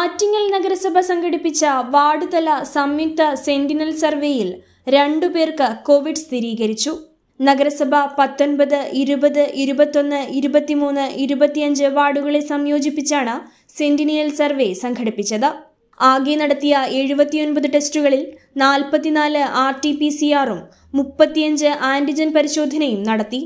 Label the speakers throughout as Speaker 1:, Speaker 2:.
Speaker 1: ആറ്റിങ്ങൽ നഗരസഭ സംഘടിപ്പിച്ച വാർഡ്തല സംയുക്ത സെന്റിനൽ സർവേയിൽ രണ്ടു പേർക്ക് കോവിഡ് സ്ഥിരീകരിച്ചു നഗരസഭ പത്തൊൻപത് ഇരുപത് ഇരുപത്തൊന്ന് ഇരുപത്തിമൂന്ന് ഇരുപത്തിയഞ്ച് വാർഡുകളെ സംയോജിപ്പിച്ചാണ് സെന്റിനിയൽ സർവേ സംഘടിപ്പിച്ചത് ആകെ നടത്തിയ എഴുപത്തിയൊൻപത് ടെസ്റ്റുകളിൽ നാൽപ്പത്തിനാല് ആർ ടി പി സിആറും മുപ്പത്തിയഞ്ച് ആന്റിജൻ പരിശോധനയും നടത്തി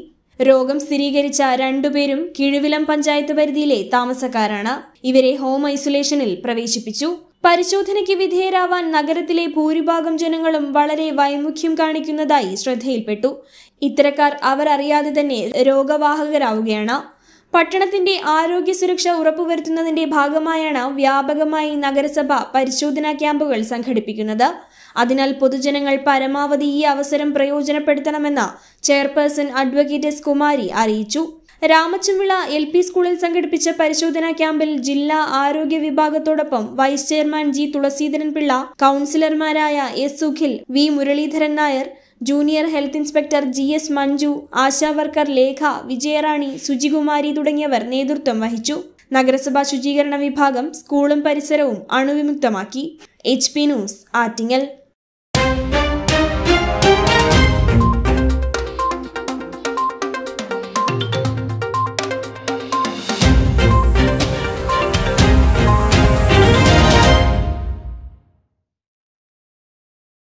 Speaker 1: രോഗം സ്ഥിരീകരിച്ച രണ്ടുപേരും കിഴുവിലം പഞ്ചായത്ത് പരിധിയിലെ താമസക്കാരാണ് ഇവരെ ഹോം ഐസൊലേഷനിൽ പ്രവേശിപ്പിച്ചു പരിശോധനയ്ക്ക് വിധേയരാവാൻ നഗരത്തിലെ ഭൂരിഭാഗം ജനങ്ങളും വളരെ വൈമുഖ്യം കാണിക്കുന്നതായി ശ്രദ്ധയിൽപ്പെട്ടു ഇത്തരക്കാർ അവരറിയാതെ തന്നെ രോഗവാഹകരാവുകയാണ് പട്ടണത്തിന്റെ ആരോഗ്യ സുരക്ഷ ഉറപ്പുവരുത്തുന്നതിന്റെ ഭാഗമായാണ് വ്യാപകമായി നഗരസഭ പരിശോധനാ ക്യാമ്പുകൾ സംഘടിപ്പിക്കുന്നത് അതിനാൽ പൊതുജനങ്ങൾ പരമാവധി ഈ അവസരം പ്രയോജനപ്പെടുത്തണമെന്ന് ചെയർപേഴ്സൺ അഡ്വക്കേറ്റ് എസ് കുമാരി അറിയിച്ചു രാമച്ചുംവിള എൽ പി സ്കൂളിൽ സംഘടിപ്പിച്ച പരിശോധനാ ക്യാമ്പിൽ ജില്ലാ ആരോഗ്യ വിഭാഗത്തോടൊപ്പം vice chairman G Thulaseedharan Pillai കൗൺസിലർമാരായ S Sukhil V Muraleedharan Nair junior health inspector G S Manju Asha worker Lekha Vijayarani Sujikumari തുടങ്ങിയവർ നേതൃത്വം വഹിച്ചു നഗരസഭാ ശുചീകരണ വിഭാഗം സ്കൂളും പരിസരവും അണുവിമുക്തമാക്കി എച്ച് പി ന്യൂസ് ആറ്റിങ്ങൽ